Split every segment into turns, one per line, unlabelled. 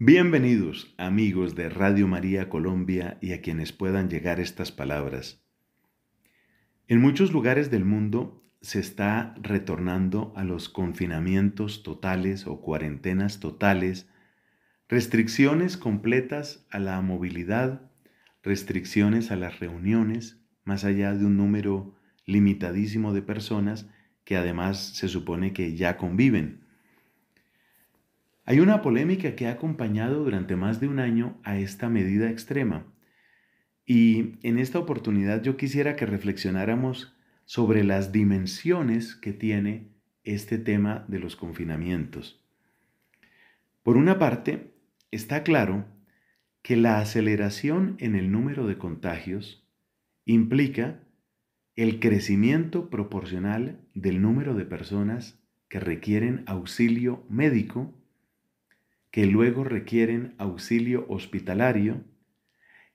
Bienvenidos amigos de Radio María Colombia y a quienes puedan llegar estas palabras. En muchos lugares del mundo se está retornando a los confinamientos totales o cuarentenas totales, restricciones completas a la movilidad, restricciones a las reuniones, más allá de un número limitadísimo de personas que además se supone que ya conviven. Hay una polémica que ha acompañado durante más de un año a esta medida extrema y en esta oportunidad yo quisiera que reflexionáramos sobre las dimensiones que tiene este tema de los confinamientos. Por una parte, está claro que la aceleración en el número de contagios implica el crecimiento proporcional del número de personas que requieren auxilio médico que luego requieren auxilio hospitalario,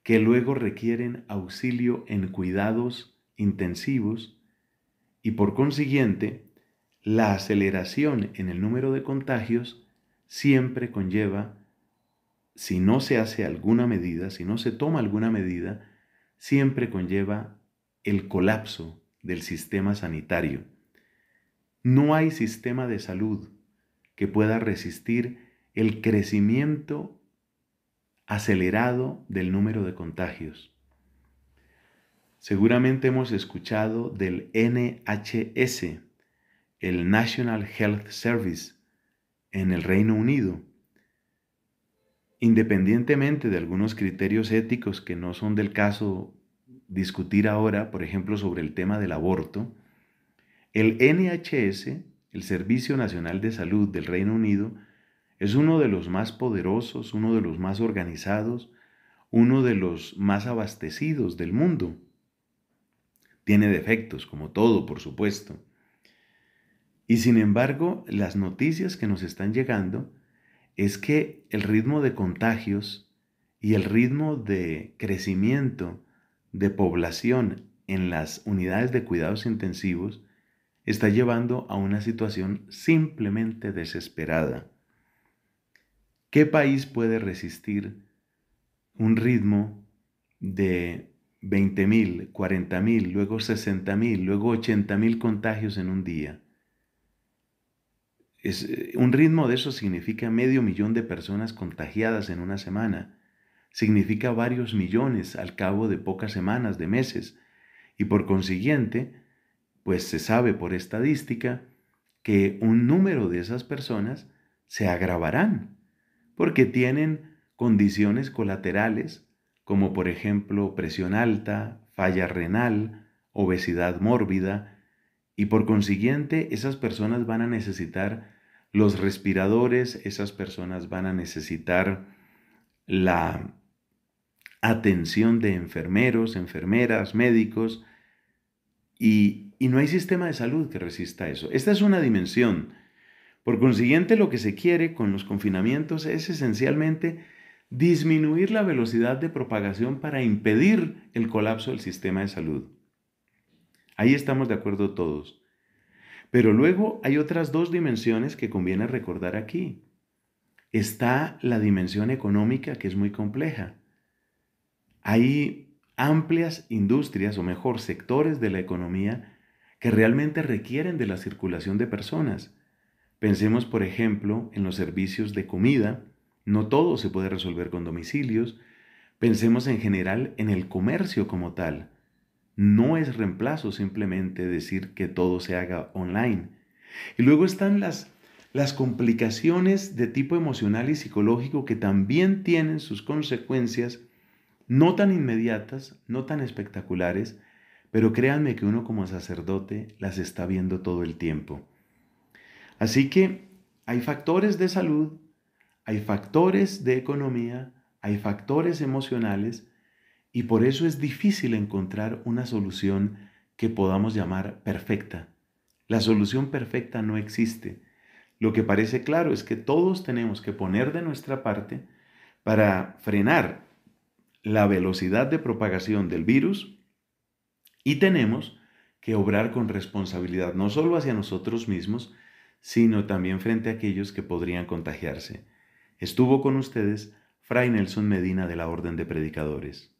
que luego requieren auxilio en cuidados intensivos y por consiguiente la aceleración en el número de contagios siempre conlleva, si no se hace alguna medida, si no se toma alguna medida, siempre conlleva el colapso del sistema sanitario. No hay sistema de salud que pueda resistir el crecimiento acelerado del número de contagios. Seguramente hemos escuchado del NHS, el National Health Service, en el Reino Unido. Independientemente de algunos criterios éticos que no son del caso discutir ahora, por ejemplo, sobre el tema del aborto, el NHS, el Servicio Nacional de Salud del Reino Unido, es uno de los más poderosos, uno de los más organizados, uno de los más abastecidos del mundo. Tiene defectos, como todo, por supuesto. Y sin embargo, las noticias que nos están llegando es que el ritmo de contagios y el ritmo de crecimiento de población en las unidades de cuidados intensivos está llevando a una situación simplemente desesperada. ¿Qué país puede resistir un ritmo de 20.000, 40.000, luego 60.000, luego 80.000 contagios en un día? Eh, un ritmo de eso significa medio millón de personas contagiadas en una semana. Significa varios millones al cabo de pocas semanas, de meses. Y por consiguiente, pues se sabe por estadística que un número de esas personas se agravarán porque tienen condiciones colaterales como por ejemplo presión alta, falla renal, obesidad mórbida, y por consiguiente esas personas van a necesitar los respiradores, esas personas van a necesitar la atención de enfermeros, enfermeras, médicos, y, no hay sistema de salud que resista eso. Esta es una dimensión por consiguiente, lo que se quiere con los confinamientos es esencialmente disminuir la velocidad de propagación para impedir el colapso del sistema de salud. Ahí estamos de acuerdo todos. Pero luego hay otras dos dimensiones que conviene recordar aquí. Está la dimensión económica, que es muy compleja. Hay amplias industrias, o mejor, sectores de la economía, que realmente requieren de la circulación de personas Pensemos, por ejemplo, en los servicios de comida. No todo se puede resolver con domicilios. Pensemos en general en el comercio como tal. No es reemplazo simplemente decir que todo se haga online. Y luego están las, las complicaciones de tipo emocional y psicológico que también tienen sus consecuencias no tan inmediatas, no tan espectaculares, pero créanme que uno como sacerdote las está viendo todo el tiempo. Así que hay factores de salud, hay factores de economía, hay factores emocionales y por eso es difícil encontrar una solución que podamos llamar perfecta. La solución perfecta no existe. Lo que parece claro es que todos tenemos que poner de nuestra parte para frenar la velocidad de propagación del virus y tenemos que obrar con responsabilidad, no solo hacia nosotros mismos, sino también frente a aquellos que podrían contagiarse. Estuvo con ustedes Fray Nelson Medina de la Orden de Predicadores.